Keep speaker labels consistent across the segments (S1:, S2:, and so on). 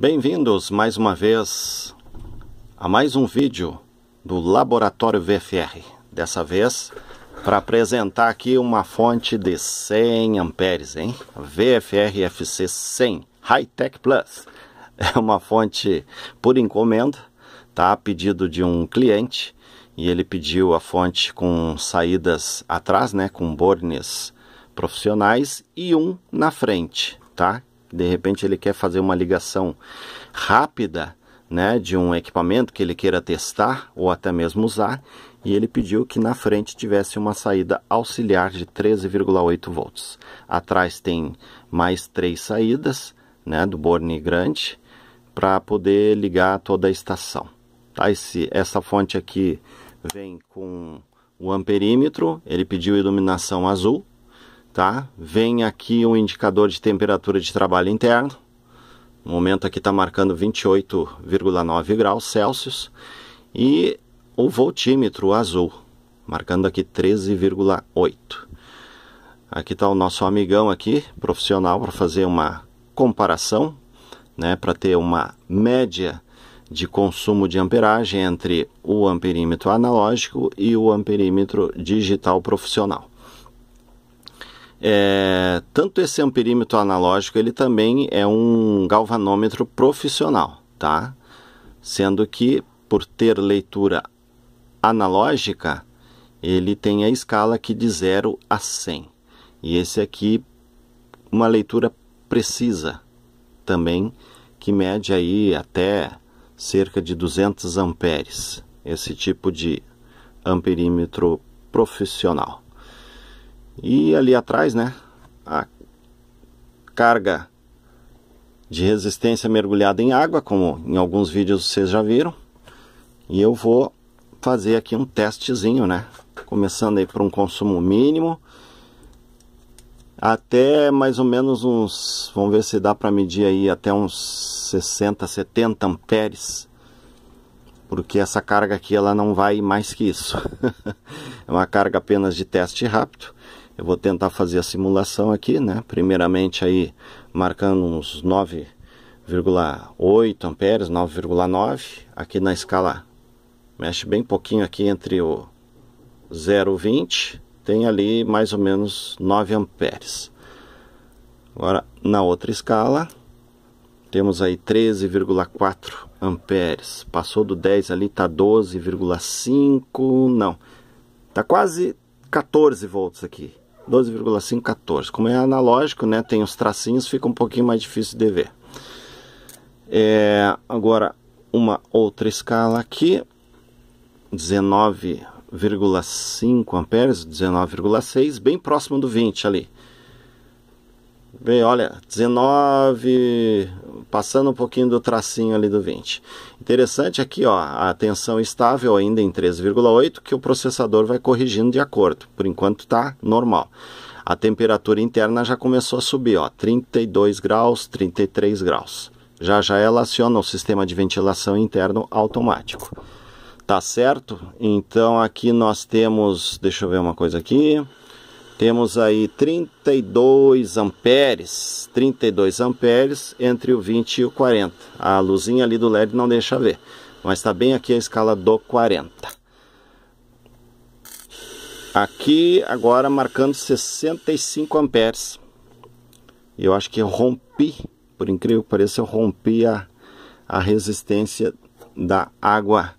S1: Bem-vindos mais uma vez a mais um vídeo do Laboratório VFR. Dessa vez para apresentar aqui uma fonte de 100 amperes, hein? VFR FC 100 High Tech Plus. É uma fonte por encomenda, tá? A pedido de um cliente e ele pediu a fonte com saídas atrás, né, com bornes profissionais e um na frente, tá? de repente ele quer fazer uma ligação rápida né, de um equipamento que ele queira testar ou até mesmo usar, e ele pediu que na frente tivesse uma saída auxiliar de 13,8 volts. Atrás tem mais três saídas né, do borne grande para poder ligar toda a estação. Tá? Esse, essa fonte aqui vem com o amperímetro, ele pediu iluminação azul, tá? Vem aqui um indicador de temperatura de trabalho interno. No momento aqui está marcando 28,9 graus Celsius e o voltímetro azul, marcando aqui 13,8. Aqui está o nosso amigão aqui, profissional, para fazer uma comparação, né, para ter uma média de consumo de amperagem entre o amperímetro analógico e o amperímetro digital profissional é, tanto esse amperímetro é analógico, ele também é um galvanômetro profissional, tá? Sendo que, por ter leitura analógica, ele tem a escala aqui de 0 a 100. E esse aqui, uma leitura precisa também, que mede aí até cerca de 200 amperes, esse tipo de amperímetro profissional. E ali atrás, né, a carga de resistência mergulhada em água, como em alguns vídeos vocês já viram. E eu vou fazer aqui um testezinho, né? Começando aí por um consumo mínimo até mais ou menos uns, vamos ver se dá para medir aí até uns 60, 70 amperes. Porque essa carga aqui ela não vai mais que isso. é uma carga apenas de teste rápido. Eu vou tentar fazer a simulação aqui, né? Primeiramente aí marcando uns 9,8 amperes, 9,9 aqui na escala. Mexe bem pouquinho aqui entre o 0 e 20, tem ali mais ou menos 9 amperes. Agora na outra escala temos aí 13,4 amperes. Passou do 10 ali, tá 12,5, não. Tá quase 14 volts aqui. 12,514. Como é analógico, né, tem os tracinhos, fica um pouquinho mais difícil de ver. É, agora, uma outra escala aqui, 19,5 amperes, 19,6, bem próximo do 20 ali. Bem, olha, 19, passando um pouquinho do tracinho ali do 20. Interessante aqui, ó, a tensão estável ainda em 3,8, que o processador vai corrigindo de acordo. Por enquanto está normal. A temperatura interna já começou a subir, ó, 32 graus, 33 graus. Já já ela aciona o sistema de ventilação interno automático. Tá certo? Então aqui nós temos, deixa eu ver uma coisa aqui. Temos aí 32 amperes, 32 amperes entre o 20 e o 40. A luzinha ali do LED não deixa ver, mas está bem aqui a escala do 40. Aqui agora marcando 65 amperes. Eu acho que eu rompi, por incrível que pareça, eu rompi a, a resistência da água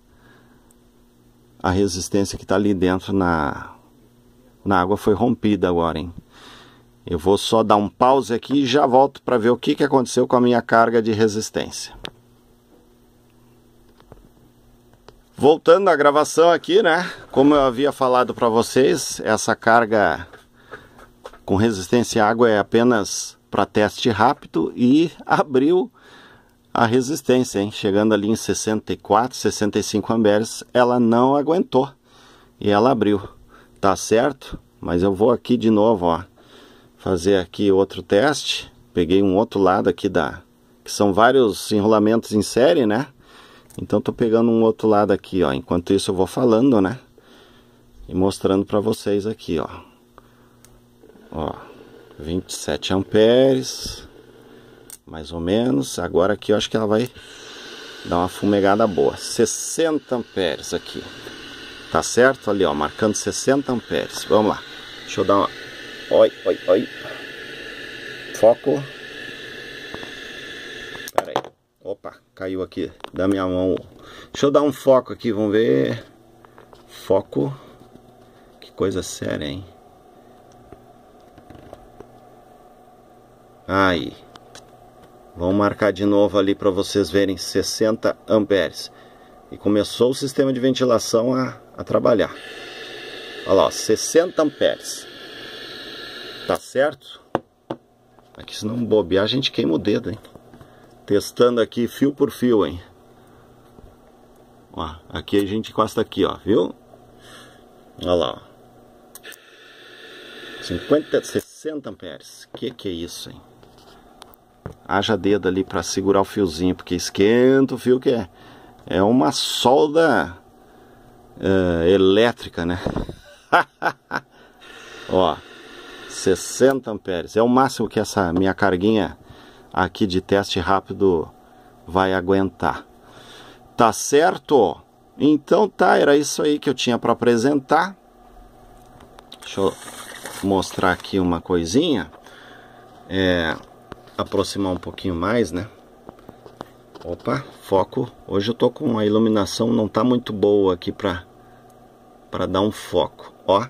S1: a resistência que está ali dentro na na água foi rompida agora, hein? Eu vou só dar um pause aqui e já volto para ver o que, que aconteceu com a minha carga de resistência. Voltando à gravação aqui, né? Como eu havia falado para vocês, essa carga com resistência à água é apenas para teste rápido e abriu a resistência, hein? Chegando ali em 64, 65 amperes, ela não aguentou e ela abriu tá certo, mas eu vou aqui de novo, ó, fazer aqui outro teste. Peguei um outro lado aqui da, que são vários enrolamentos em série, né? Então tô pegando um outro lado aqui, ó. Enquanto isso eu vou falando, né? E mostrando para vocês aqui, ó. Ó, 27 amperes, mais ou menos. Agora aqui eu acho que ela vai dar uma fumegada boa. 60 amperes aqui. Tá certo? Ali, ó, marcando 60 amperes. Vamos lá. Deixa eu dar uma... Oi, oi, oi. Foco. Pera aí. Opa, caiu aqui da minha mão. Deixa eu dar um foco aqui, vamos ver. Foco. Que coisa séria, hein? Aí. Vamos marcar de novo ali para vocês verem 60 amperes. E começou o sistema de ventilação a a trabalhar. Olha lá, 60 amperes. Tá certo? Aqui se não bobear a gente queima o dedo, hein? Testando aqui fio por fio, hein? Ó, aqui a gente encosta aqui, ó, viu? Olha lá, ó. 50, 60 amperes. Que que é isso, hein? Haja dedo ali para segurar o fiozinho, porque esquenta o fio que é. É uma solda uh, elétrica, né? Ó, 60 amperes. É o máximo que essa minha carguinha aqui de teste rápido vai aguentar. Tá certo? Então tá, era isso aí que eu tinha para apresentar. Deixa eu mostrar aqui uma coisinha. É, aproximar um pouquinho mais, né? Opa, foco. Hoje eu tô com a iluminação não tá muito boa aqui para para dar um foco. Ó.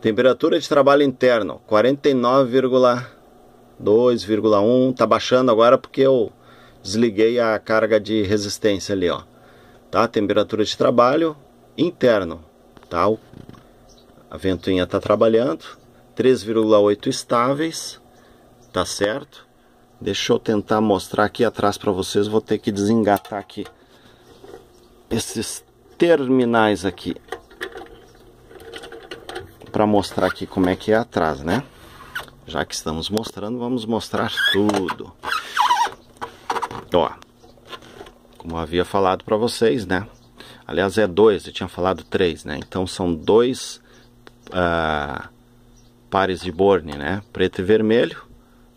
S1: Temperatura de trabalho interno 49,2,1, tá baixando agora porque eu desliguei a carga de resistência ali, ó. Tá? Temperatura de trabalho interno, tá? A ventoinha tá trabalhando, 3,8 estáveis, tá certo? Deixa eu tentar mostrar aqui atrás para vocês, vou ter que desengatar aqui esses terminais aqui. Para mostrar aqui como é que é atrás, né? Já que estamos mostrando, vamos mostrar tudo. Ó, como havia falado para vocês, né? Aliás, é dois, eu tinha falado três, né? Então são dois uh, pares de borne, né? Preto e vermelho,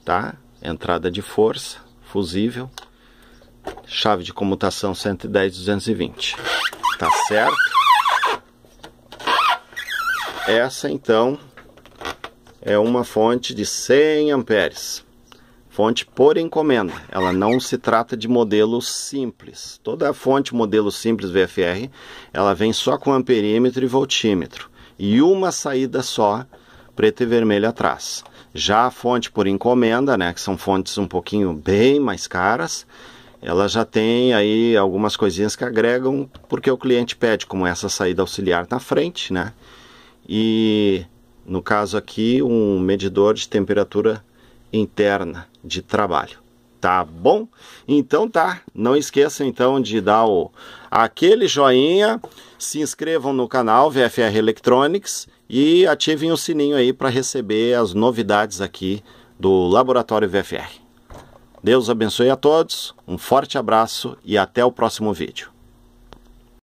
S1: tá? Entrada de força, fusível, chave de comutação 110 220 tá certo? Essa então é uma fonte de 100 amperes. Fonte por encomenda, ela não se trata de modelo simples. Toda fonte modelo simples VFR, ela vem só com amperímetro e voltímetro. E uma saída só, preta e vermelha atrás. Já a fonte por encomenda, né, que são fontes um pouquinho bem mais caras, ela já tem aí algumas coisinhas que agregam porque o cliente pede, como essa saída auxiliar na frente, né? E no caso aqui, um medidor de temperatura interna de trabalho. Tá bom? Então tá, não esqueça então de dar o, aquele joinha, se inscrevam no canal VFR Electronics e ativem o sininho aí para receber as novidades aqui do Laboratório VFR. Deus abençoe a todos, um forte abraço e até o próximo vídeo.